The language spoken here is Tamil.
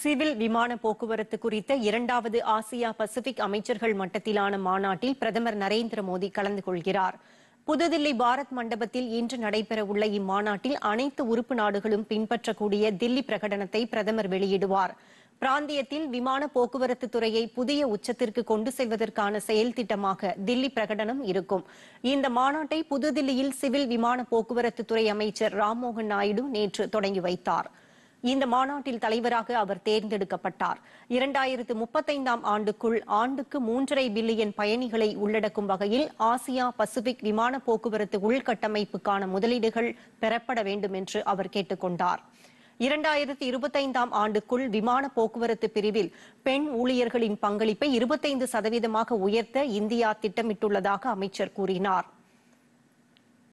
சிவில் விமான போக்குவரத்து குறித்த இரண்டாவது ஆசியா பசிபிக் அமைச்சர்கள் மட்டத்திலான மாநாட்டில் பிரதமர் நரேந்திர மோடி கலந்து கொள்கிறார் புதுதில்லி பாரத் மண்டபத்தில் இன்று நடைபெறவுள்ள இம்மாநாட்டில் அனைத்து உறுப்பு நாடுகளும் பின்பற்றக்கூடிய தில்லி பிரகடனத்தை பிரதமர் வெளியிடுவார் பிராந்தியத்தில் விமான போக்குவரத்து துறையை புதிய உச்சத்திற்கு கொண்டு செல்வதற்கான செயல் திட்டமாக தில்லி பிரகடனம் இருக்கும் இந்த மாநாட்டை புதுதில்லியில் சிவில் விமான போக்குவரத்து துறை அமைச்சர் ராம்மோகன் நாயுடு நேற்று தொடங்கி வைத்தாா் இந்த மாநாட்டில் தலைவராக அவர் தேர்ந்தெடுக்கப்பட்டார் இரண்டாயிரத்து முப்பத்தைந்தாம் ஆண்டுக்குள் ஆண்டுக்கு மூன்றரை பில்லியன் பயணிகளை உள்ளடக்கும் வகையில் ஆசியா பசிபிக் விமான போக்குவரத்து உள்கட்டமைப்புக்கான முதலீடுகள் பெறப்பட வேண்டும் என்று அவர் கேட்டுக் கொண்டார் இரண்டாயிரத்தி இருபத்தைந்தாம் ஆண்டுக்குள் விமான போக்குவரத்து பிரிவில் பெண் ஊழியர்களின் பங்களிப்பை இருபத்தைந்து சதவீதமாக உயர்த்த இந்தியா திட்டமிட்டுள்ளதாக அமைச்சர் கூறினார்